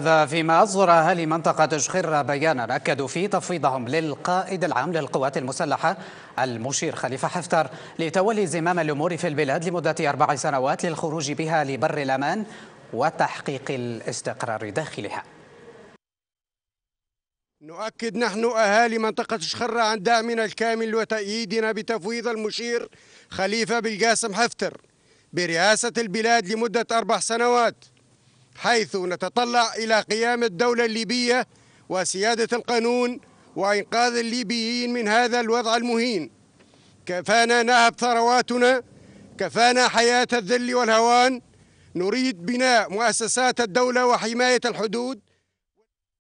هذا فيما أصدر أهالي منطقة شخر بيانا أكدوا فيه تفويضهم للقائد العام للقوات المسلحة المشير خليفة حفتر لتولي زمام الأمور في البلاد لمدة أربع سنوات للخروج بها لبر الأمان وتحقيق الاستقرار داخلها نؤكد نحن أهالي منطقة شخرة عن دعمنا الكامل وتأييدنا بتفويض المشير خليفة بالقاسم حفتر برئاسة البلاد لمدة أربع سنوات حيث نتطلع إلى قيام الدولة الليبية وسيادة القانون وإنقاذ الليبيين من هذا الوضع المهين كفانا نهب ثرواتنا كفانا حياة الذل والهوان نريد بناء مؤسسات الدولة وحماية الحدود